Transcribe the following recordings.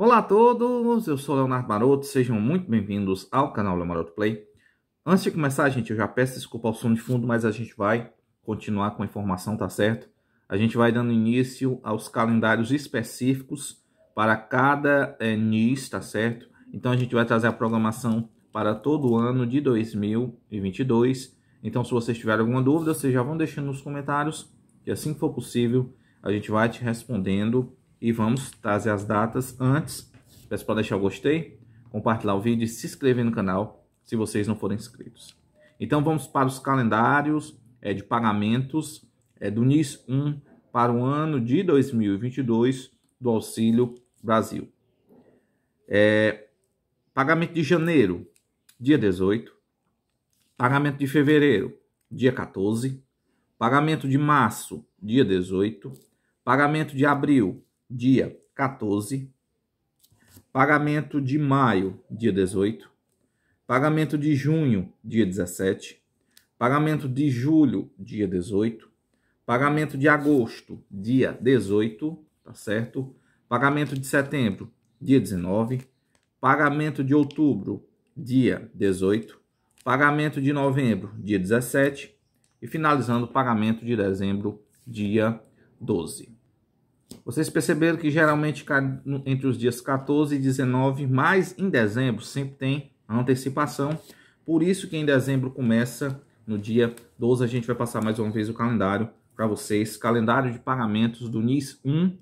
Olá a todos, eu sou Leonardo Maroto, sejam muito bem-vindos ao canal Leonardo Play. Antes de começar, gente, eu já peço desculpa ao som de fundo, mas a gente vai continuar com a informação, tá certo? A gente vai dando início aos calendários específicos para cada é, NIS, tá certo? Então a gente vai trazer a programação para todo o ano de 2022. Então se vocês tiverem alguma dúvida, vocês já vão deixando nos comentários, e, assim que for possível, a gente vai te respondendo e vamos trazer as datas antes. Peço para deixar o gostei, compartilhar o vídeo e se inscrever no canal se vocês não forem inscritos. Então vamos para os calendários é, de pagamentos é, do NIS 1 para o ano de 2022 do Auxílio Brasil. É, pagamento de janeiro, dia 18. Pagamento de fevereiro, dia 14. Pagamento de março, dia 18. Pagamento de abril, dia 14. Pagamento de maio, dia 18. Pagamento de junho, dia 17. Pagamento de julho, dia 18. Pagamento de agosto, dia 18, tá certo? Pagamento de setembro, dia 19. Pagamento de outubro, dia 18. Pagamento de novembro, dia 17. E finalizando o pagamento de dezembro, dia 12. Vocês perceberam que geralmente entre os dias 14 e 19, mas em dezembro sempre tem antecipação. Por isso que em dezembro começa no dia 12, a gente vai passar mais uma vez o calendário para vocês. Calendário de pagamentos do NIS 1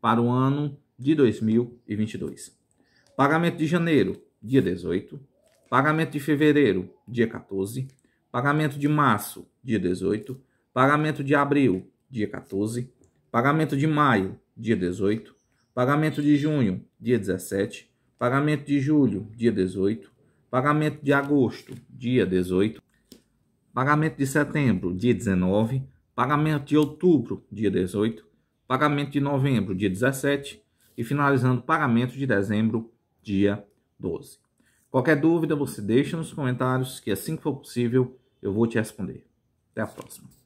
para o ano de 2022. Pagamento de janeiro, dia 18. Pagamento de fevereiro, dia 14. Pagamento de março, dia 18. Pagamento de abril, dia 14. Pagamento de maio, dia 18, pagamento de junho, dia 17, pagamento de julho, dia 18, pagamento de agosto, dia 18, pagamento de setembro, dia 19, pagamento de outubro, dia 18, pagamento de novembro, dia 17 e finalizando pagamento de dezembro, dia 12. Qualquer dúvida você deixa nos comentários que assim que for possível eu vou te responder. Até a próxima.